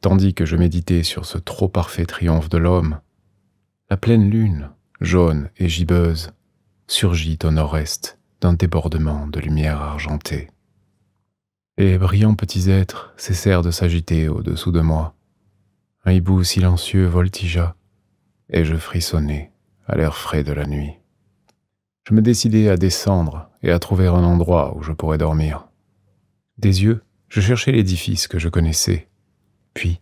Tandis que je méditais sur ce trop parfait triomphe de l'homme, la pleine lune, jaune et gibeuse, surgit au nord-est d'un débordement de lumière argentée. Les brillants petits êtres cessèrent de s'agiter au-dessous de moi. Un hibou silencieux voltigea, et je frissonnais à l'air frais de la nuit. Je me décidai à descendre et à trouver un endroit où je pourrais dormir. Des yeux, je cherchais l'édifice que je connaissais, puis,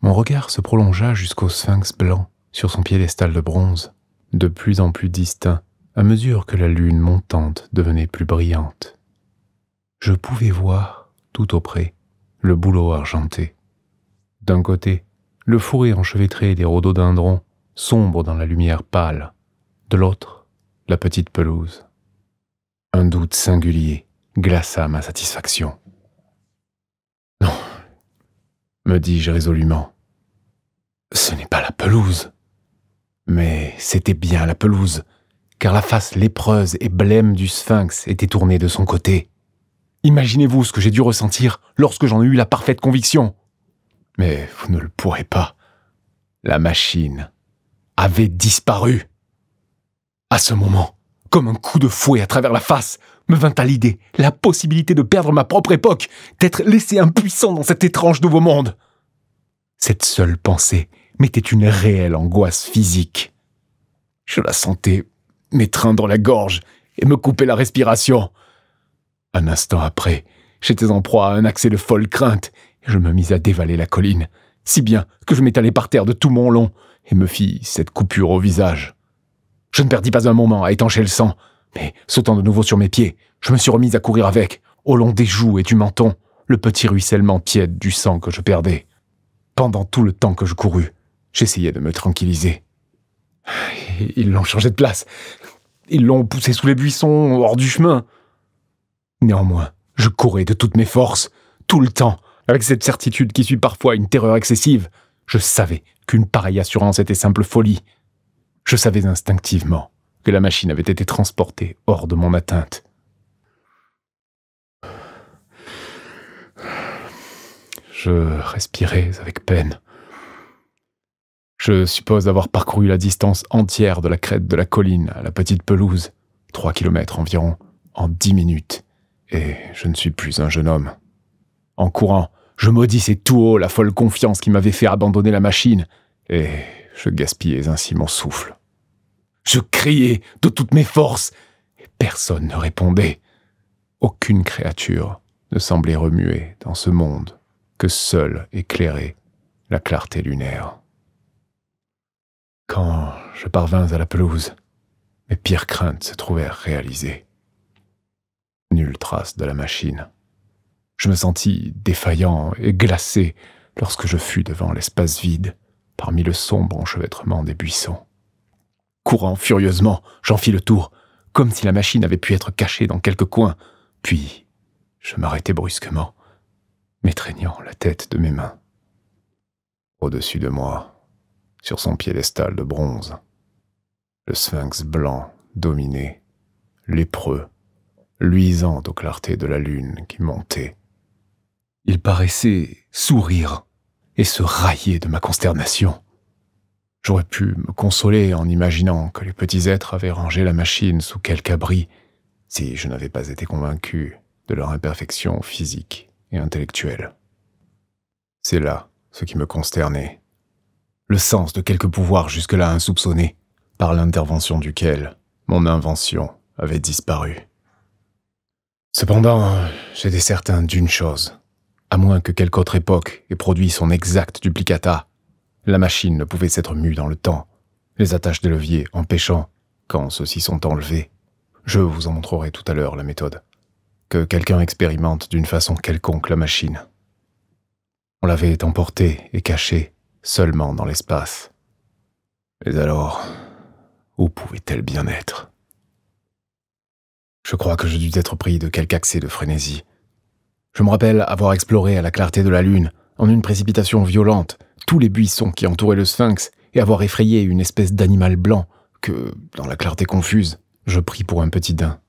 mon regard se prolongea jusqu'au sphinx blanc sur son piédestal de bronze, de plus en plus distinct à mesure que la lune montante devenait plus brillante. Je pouvais voir, tout auprès, le boulot argenté. D'un côté, le fourré enchevêtré des rhododendrons, sombre dans la lumière pâle. De l'autre, la petite pelouse. Un doute singulier glaça ma satisfaction me dis-je résolument. Ce n'est pas la pelouse. Mais c'était bien la pelouse, car la face lépreuse et blême du sphinx était tournée de son côté. Imaginez-vous ce que j'ai dû ressentir lorsque j'en ai eu la parfaite conviction. Mais vous ne le pourrez pas. La machine avait disparu. À ce moment, comme un coup de fouet à travers la face, me vint à l'idée la possibilité de perdre ma propre époque, d'être laissé impuissant dans cet étrange nouveau monde. Cette seule pensée m'était une réelle angoisse physique. Je la sentais m'étreindre la gorge et me couper la respiration. Un instant après, j'étais en proie à un accès de folle crainte et je me mis à dévaler la colline, si bien que je m'étalai par terre de tout mon long et me fis cette coupure au visage. Je ne perdis pas un moment à étancher le sang, mais, eh, sautant de nouveau sur mes pieds, je me suis remise à courir avec, au long des joues et du menton, le petit ruissellement tiède du sang que je perdais. Pendant tout le temps que je courus, j'essayais de me tranquilliser. Ils l'ont changé de place. Ils l'ont poussé sous les buissons, hors du chemin. Néanmoins, je courais de toutes mes forces, tout le temps, avec cette certitude qui suit parfois une terreur excessive. Je savais qu'une pareille assurance était simple folie. Je savais instinctivement que la machine avait été transportée hors de mon atteinte. Je respirais avec peine. Je suppose avoir parcouru la distance entière de la crête de la colline à la petite pelouse, trois kilomètres environ, en dix minutes, et je ne suis plus un jeune homme. En courant, je maudissais tout haut la folle confiance qui m'avait fait abandonner la machine, et je gaspillais ainsi mon souffle. Je criais de toutes mes forces, et personne ne répondait. Aucune créature ne semblait remuer dans ce monde que seule éclairait la clarté lunaire. Quand je parvins à la pelouse, mes pires craintes se trouvèrent réalisées. Nulle trace de la machine. Je me sentis défaillant et glacé lorsque je fus devant l'espace vide, parmi le sombre enchevêtrement des buissons. Courant furieusement, j'en fis le tour, comme si la machine avait pu être cachée dans quelque coin. Puis, je m'arrêtai brusquement, m'étreignant la tête de mes mains. Au-dessus de moi, sur son piédestal de bronze, le sphinx blanc dominé, lépreux, luisant aux clartés de la lune qui montait. Il paraissait sourire et se railler de ma consternation. J'aurais pu me consoler en imaginant que les petits êtres avaient rangé la machine sous quelque abri, si je n'avais pas été convaincu de leur imperfection physique et intellectuelle. C'est là ce qui me consternait. Le sens de quelque pouvoir jusque-là insoupçonné, par l'intervention duquel mon invention avait disparu. Cependant, j'étais certain d'une chose. À moins que quelque autre époque ait produit son exact duplicata, la machine ne pouvait s'être mue dans le temps, les attaches des leviers empêchant quand ceux-ci sont enlevés. Je vous en montrerai tout à l'heure la méthode. Que quelqu'un expérimente d'une façon quelconque la machine. On l'avait emportée et cachée seulement dans l'espace. Mais alors, où pouvait-elle bien être Je crois que je dus être pris de quelque accès de frénésie. Je me rappelle avoir exploré à la clarté de la lune, en une précipitation violente, tous les buissons qui entouraient le sphinx et avoir effrayé une espèce d'animal blanc que, dans la clarté confuse, je pris pour un petit daim.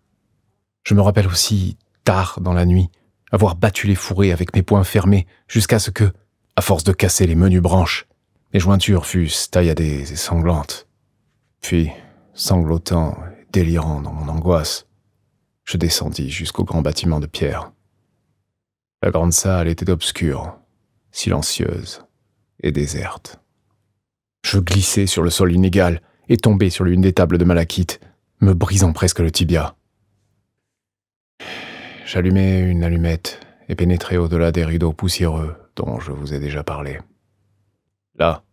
Je me rappelle aussi, tard dans la nuit, avoir battu les fourrés avec mes poings fermés jusqu'à ce que, à force de casser les menues branches, mes jointures fussent tailladées et sanglantes. Puis, sanglotant et délirant dans mon angoisse, je descendis jusqu'au grand bâtiment de pierre. La grande salle était obscure, silencieuse et déserte. Je glissais sur le sol inégal et tombai sur l'une des tables de malachite, me brisant presque le tibia. J'allumai une allumette et pénétrai au-delà des rideaux poussiéreux dont je vous ai déjà parlé. Là,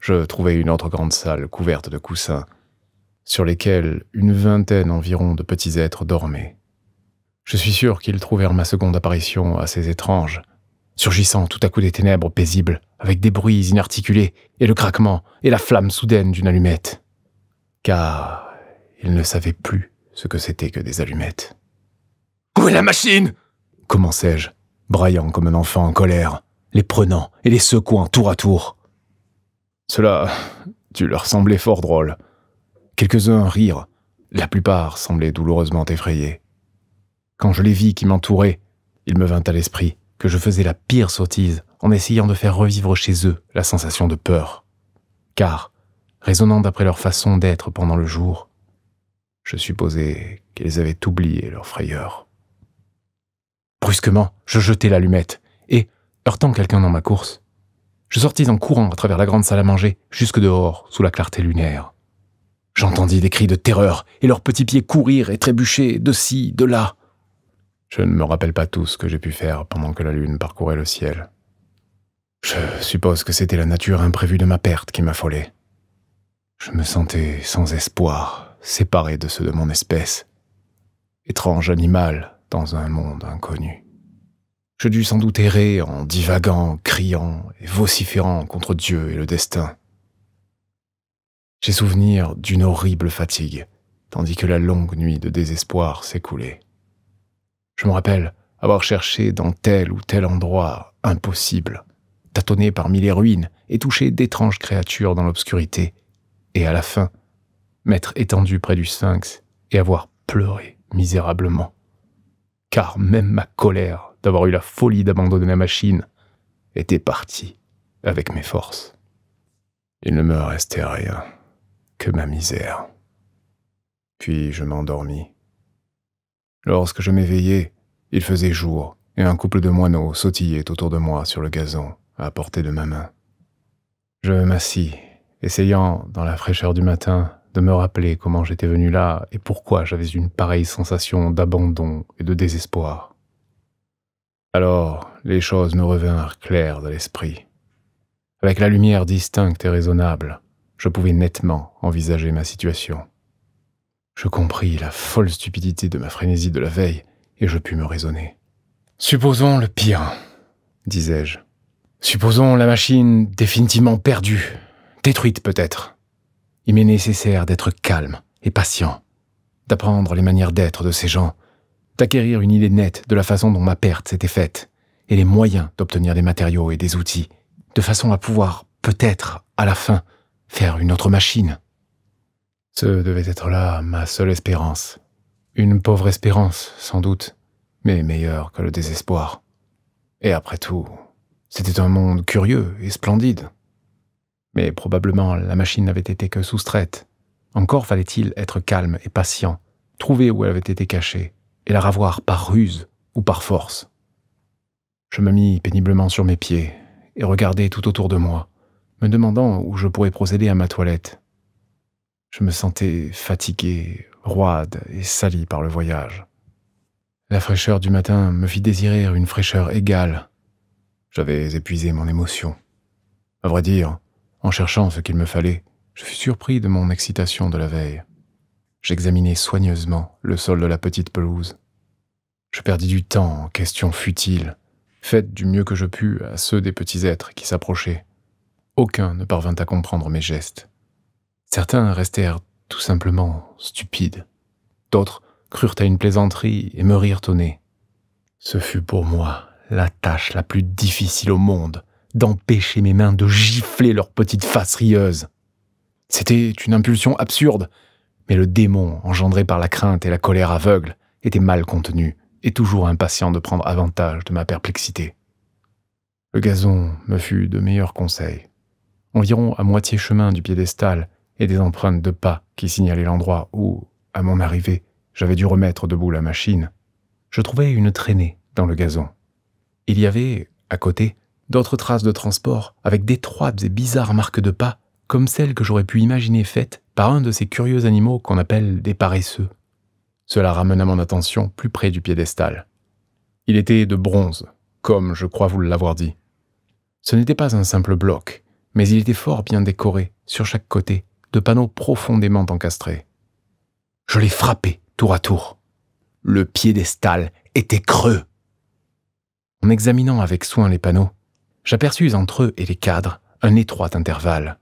je trouvais une autre grande salle couverte de coussins, sur lesquels une vingtaine environ de petits êtres dormaient. Je suis sûr qu'ils trouvèrent ma seconde apparition assez étrange, surgissant tout à coup des ténèbres paisibles, avec des bruits inarticulés et le craquement et la flamme soudaine d'une allumette. Car ils ne savaient plus ce que c'était que des allumettes. Où est la machine commençai-je, braillant comme un enfant en colère, les prenant et les secouant tour à tour. Cela, tu leur semblais fort drôle. Quelques-uns rirent, la plupart semblaient douloureusement effrayés. Quand je les vis qui m'entouraient, il me vint à l'esprit que je faisais la pire sottise en essayant de faire revivre chez eux la sensation de peur. Car, résonnant d'après leur façon d'être pendant le jour, je supposais qu'ils avaient oublié leur frayeur. Brusquement, je jetai l'allumette et, heurtant quelqu'un dans ma course, je sortis en courant à travers la grande salle à manger, jusque dehors, sous la clarté lunaire. J'entendis des cris de terreur et leurs petits pieds courir et trébucher de ci, de là. Je ne me rappelle pas tout ce que j'ai pu faire pendant que la lune parcourait le ciel. Je suppose que c'était la nature imprévue de ma perte qui m'affolait. Je me sentais sans espoir, séparé de ceux de mon espèce. Étrange animal dans un monde inconnu. Je dus sans doute errer en divaguant, criant et vociférant contre Dieu et le destin. J'ai souvenir d'une horrible fatigue, tandis que la longue nuit de désespoir s'écoulait. Je me rappelle avoir cherché dans tel ou tel endroit impossible tâtonner parmi les ruines et toucher d'étranges créatures dans l'obscurité, et à la fin, m'être étendu près du sphinx et avoir pleuré misérablement. Car même ma colère d'avoir eu la folie d'abandonner la machine était partie avec mes forces. Il ne me restait rien que ma misère. Puis je m'endormis. Lorsque je m'éveillais, il faisait jour, et un couple de moineaux sautillait autour de moi sur le gazon à portée de ma main. Je m'assis, essayant, dans la fraîcheur du matin, de me rappeler comment j'étais venu là et pourquoi j'avais une pareille sensation d'abandon et de désespoir. Alors, les choses me revinrent claires de l'esprit. Avec la lumière distincte et raisonnable, je pouvais nettement envisager ma situation. Je compris la folle stupidité de ma frénésie de la veille et je pus me raisonner. Supposons le pire, disais-je. Supposons la machine définitivement perdue, détruite peut-être. Il m'est nécessaire d'être calme et patient, d'apprendre les manières d'être de ces gens, d'acquérir une idée nette de la façon dont ma perte s'était faite, et les moyens d'obtenir des matériaux et des outils, de façon à pouvoir, peut-être, à la fin, faire une autre machine. Ce devait être là ma seule espérance. Une pauvre espérance, sans doute, mais meilleure que le désespoir. Et après tout, c'était un monde curieux et splendide. Mais probablement la machine n'avait été que soustraite. Encore fallait-il être calme et patient, trouver où elle avait été cachée, et la ravoir par ruse ou par force. Je me mis péniblement sur mes pieds et regardai tout autour de moi, me demandant où je pourrais procéder à ma toilette. Je me sentais fatigué, roide et sali par le voyage. La fraîcheur du matin me fit désirer une fraîcheur égale j'avais épuisé mon émotion. À vrai dire, en cherchant ce qu'il me fallait, je fus surpris de mon excitation de la veille. J'examinai soigneusement le sol de la petite pelouse. Je perdis du temps en questions futiles, faites du mieux que je pus à ceux des petits êtres qui s'approchaient. Aucun ne parvint à comprendre mes gestes. Certains restèrent tout simplement stupides. D'autres crurent à une plaisanterie et me rirent au nez. Ce fut pour moi la tâche la plus difficile au monde, d'empêcher mes mains de gifler leur petite face rieuse. C'était une impulsion absurde, mais le démon, engendré par la crainte et la colère aveugle, était mal contenu et toujours impatient de prendre avantage de ma perplexité. Le gazon me fut de meilleurs conseils. Environ à moitié chemin du piédestal et des empreintes de pas qui signalaient l'endroit où, à mon arrivée, j'avais dû remettre debout la machine, je trouvai une traînée dans le gazon. Il y avait, à côté, d'autres traces de transport, avec d'étroites et bizarres marques de pas, comme celles que j'aurais pu imaginer faites par un de ces curieux animaux qu'on appelle des paresseux. Cela ramena mon attention plus près du piédestal. Il était de bronze, comme je crois vous l'avoir dit. Ce n'était pas un simple bloc, mais il était fort bien décoré, sur chaque côté, de panneaux profondément encastrés. Je l'ai frappé, tour à tour. Le piédestal était creux. En examinant avec soin les panneaux, j'aperçus entre eux et les cadres un étroit intervalle.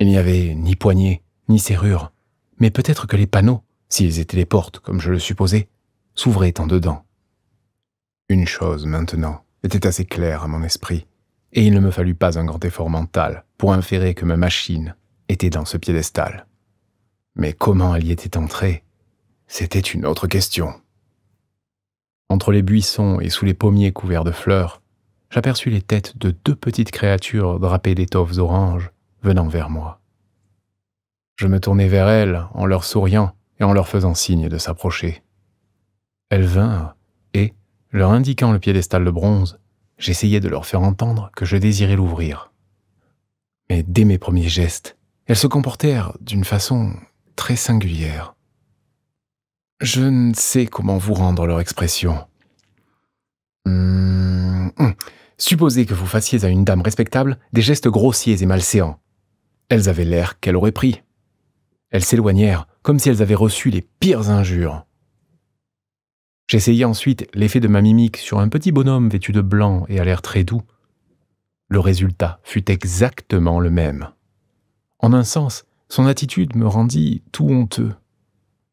Il n'y avait ni poignée, ni serrure, mais peut-être que les panneaux, s'ils étaient les portes, comme je le supposais, s'ouvraient en dedans. Une chose, maintenant, était assez claire à mon esprit, et il ne me fallut pas un grand effort mental pour inférer que ma machine était dans ce piédestal. Mais comment elle y était entrée C'était une autre question. Entre les buissons et sous les pommiers couverts de fleurs, j'aperçus les têtes de deux petites créatures drapées d'étoffes oranges venant vers moi. Je me tournai vers elles en leur souriant et en leur faisant signe de s'approcher. Elles vinrent et, leur indiquant le piédestal de bronze, j'essayai de leur faire entendre que je désirais l'ouvrir. Mais dès mes premiers gestes, elles se comportèrent d'une façon très singulière. Je ne sais comment vous rendre leur expression. Hmm. Hmm. Supposez que vous fassiez à une dame respectable des gestes grossiers et malséants. Elles avaient l'air qu'elle aurait pris. Elles s'éloignèrent comme si elles avaient reçu les pires injures. J'essayai ensuite l'effet de ma mimique sur un petit bonhomme vêtu de blanc et à l'air très doux. Le résultat fut exactement le même. En un sens, son attitude me rendit tout honteux.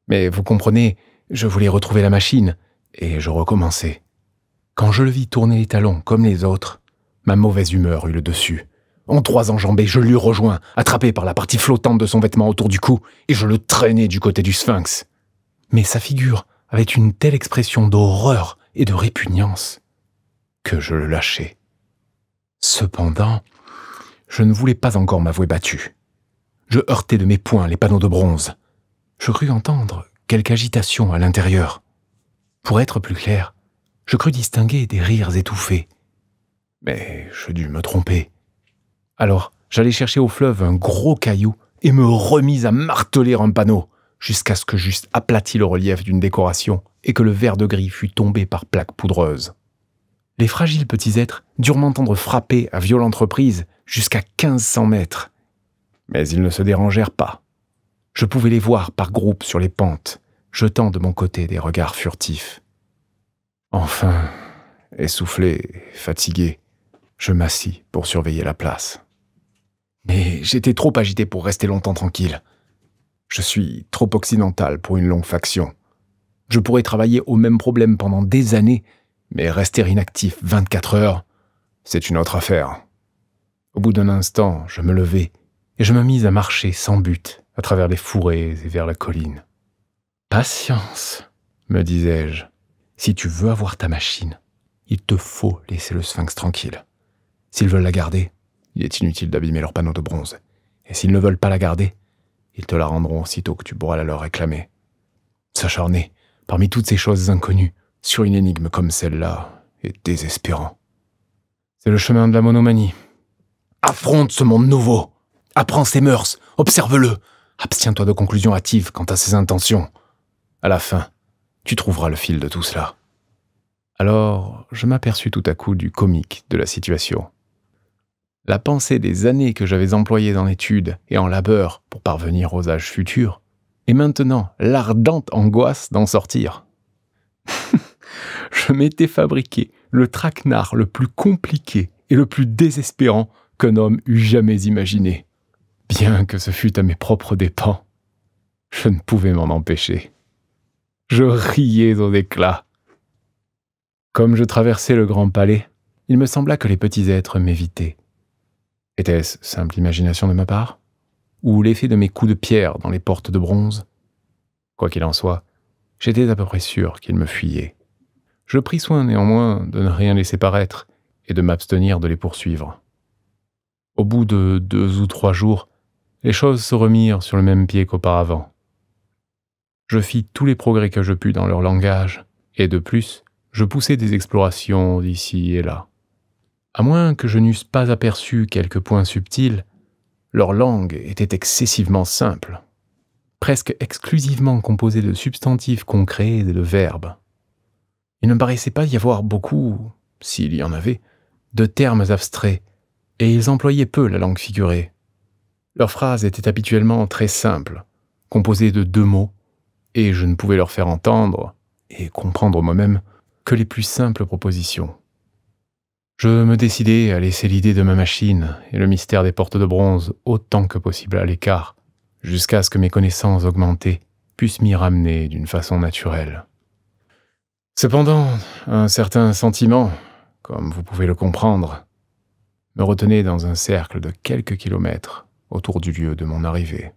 Mais vous comprenez, je voulais retrouver la machine, et je recommençais. Quand je le vis tourner les talons comme les autres, ma mauvaise humeur eut le dessus. En trois enjambées, je l'eus rejoint, attrapé par la partie flottante de son vêtement autour du cou, et je le traînai du côté du sphinx. Mais sa figure avait une telle expression d'horreur et de répugnance que je le lâchai. Cependant, je ne voulais pas encore m'avouer battu. Je heurtai de mes poings les panneaux de bronze je crus entendre quelque agitation à l'intérieur. Pour être plus clair, je crus distinguer des rires étouffés. Mais je dus me tromper. Alors, j'allai chercher au fleuve un gros caillou et me remis à marteler un panneau, jusqu'à ce que j'eusse aplati le relief d'une décoration et que le verre de gris fût tombé par plaques poudreuses. Les fragiles petits êtres durent m'entendre frapper à violente reprise jusqu'à 1500 mètres. Mais ils ne se dérangèrent pas. Je pouvais les voir par groupes sur les pentes, jetant de mon côté des regards furtifs. Enfin, essoufflé, fatigué, je m'assis pour surveiller la place. Mais j'étais trop agité pour rester longtemps tranquille. Je suis trop occidental pour une longue faction. Je pourrais travailler au même problème pendant des années, mais rester inactif 24 heures, c'est une autre affaire. Au bout d'un instant, je me levai et je me mis à marcher sans but, à travers les fourrés et vers la colline. Patience, me disais-je. Si tu veux avoir ta machine, il te faut laisser le sphinx tranquille. S'ils veulent la garder, il est inutile d'abîmer leur panneau de bronze. Et s'ils ne veulent pas la garder, ils te la rendront aussitôt que tu pourras la leur réclamer. S'acharner, parmi toutes ces choses inconnues, sur une énigme comme celle-là, est désespérant. C'est le chemin de la monomanie. Affronte ce monde nouveau. Apprends ses mœurs. Observe-le. Abstiens-toi de conclusions hâtives quant à ses intentions. À la fin, tu trouveras le fil de tout cela. Alors, je m'aperçus tout à coup du comique de la situation. La pensée des années que j'avais employées en études et en labeur pour parvenir aux âges futurs, et maintenant l'ardente angoisse d'en sortir. je m'étais fabriqué le traquenard le plus compliqué et le plus désespérant qu'un homme eût jamais imaginé bien que ce fût à mes propres dépens. Je ne pouvais m'en empêcher. Je riais aux éclats. Comme je traversais le grand palais, il me sembla que les petits êtres m'évitaient. Était-ce simple imagination de ma part Ou l'effet de mes coups de pierre dans les portes de bronze Quoi qu'il en soit, j'étais à peu près sûr qu'ils me fuyaient. Je pris soin néanmoins de ne rien laisser paraître et de m'abstenir de les poursuivre. Au bout de deux ou trois jours, les choses se remirent sur le même pied qu'auparavant. Je fis tous les progrès que je pus dans leur langage, et de plus, je poussai des explorations d'ici et là. À moins que je n'eusse pas aperçu quelques points subtils, leur langue était excessivement simple, presque exclusivement composée de substantifs concrets et de verbes. Il ne paraissait pas y avoir beaucoup, s'il y en avait, de termes abstraits, et ils employaient peu la langue figurée. Leurs phrases étaient habituellement très simples, composées de deux mots, et je ne pouvais leur faire entendre, et comprendre moi-même, que les plus simples propositions. Je me décidai à laisser l'idée de ma machine et le mystère des portes de bronze autant que possible à l'écart, jusqu'à ce que mes connaissances augmentées puissent m'y ramener d'une façon naturelle. Cependant, un certain sentiment, comme vous pouvez le comprendre, me retenait dans un cercle de quelques kilomètres autour du lieu de mon arrivée.